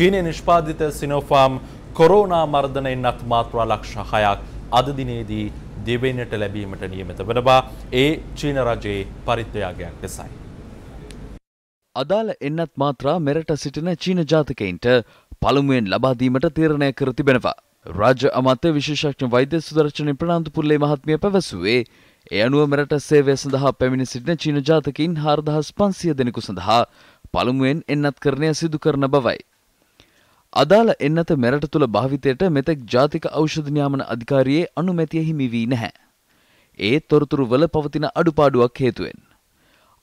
චීනය නිෂ්පාධිත සිනෝෆාම් කොරෝනා මර්ධනයෙන් අත් මාත්‍රා ලක්ෂ හයක් අදදිනේදී දෙවෙනට ලැබීමට නියමිත වනවා ඒ චීන රජයේ පරිත්‍යයාගයක් ලෙසයි. අදාළ එන්නත් මාත්‍රා මෙරට සිටින චීන ජාතකයින්ට පළමුුවෙන් ලබාදීමට තීරණය කර තිබෙනවා. රාජ අමත්‍ය විශේෂක්ෂ වෛද්‍ය සුදර්ශනය ප්‍රනාාන්තපුරලේ මහත්මිය පැවසුවේ ඒ අනුව මෙරට සේවය සඳහා පැමිණි සිටින චීන ජාතකින් හාරදහස් පන්සිය දෙනෙකු සඳහා පළමුුවෙන් එන්නත් කරණය සිදු කරන බවයි. අදාළ එන්නත මෙරට තුළ භාවිතයට මෙතෙක් ජාතික ඖෂධ නියාමන අධිකාරියේ අනුමැතිය හිමි වී නැහැ. ඒ තොරතුරු වල පවතින අඩුපාඩුවක් හේතුවෙන්.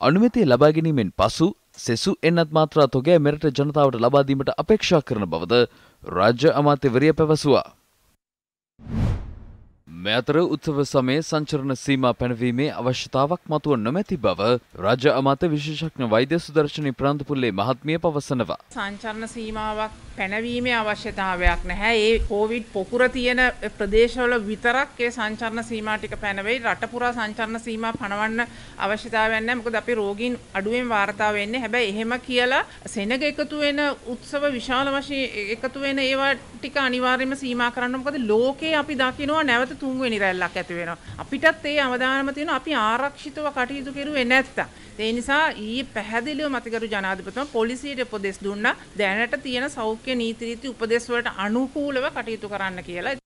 අනුමැතිය ලබා ගැනීමෙන් පසු සෙසු එන්නත් මාත්‍රා තොගෑ මෙරට ජනතාවට ලබා දීමට අපේක්ෂා කරන බවද රාජ්‍ය අමාත්‍යවරිය පැවසුවා. මේ අතර උත්සව සමයේ සංචරණ සීමා පැනවීමේ අවශ්‍යතාවක් මතුව නොමැති බව රජ අමාත්‍ය විශේෂඥ වෛද්‍ය සුදර්ශනී ප්‍රාන්තපුල්ලේ මහත්මිය පවසනවා. සංචරණ සීමාවක් පැනවීමේ අවශ්‍යතාවයක් නැහැ. ඒ කොවිඩ් පොකුර තියෙන ප්‍රදේශවල විතරක් ඒ සංචරණ සීමා ටික පැනවෙයි. රට පුරා සංචරණ සීමා පනවන්න අවශ්‍යතාවයක් නැහැ. මොකද අපි රෝගීන් අඩුවෙන් වාර්තා වෙන්නේ. හැබැයි එහෙම කියලා සෙනග එකතු වෙන උත්සව විශාල වශයෙන් එකතු වෙන ඒවා ටික අනිවාර්යයෙන්ම සීමා කරන්න. මොකද ලෝකේ අපි දකිනවා නැවත තුන් තුන්වෙනි රැල්ලක් ඇති වෙනවා. අපිටත් ඒ අවදානම තියෙනවා අපි ආරක්ෂිතව කටයුතු කරුවේ නැත්තම්. ඒ නිසා ඊයේ පැහැදිලිව මතකරු ජනාධිපතිතුමා පොලිසියට උපදෙස් දුන්නා දැනට තියෙන සෞඛ්‍ය නීති රීති උපදෙස් වලට අනුකූලව කටයුතු කරන්න කියලා.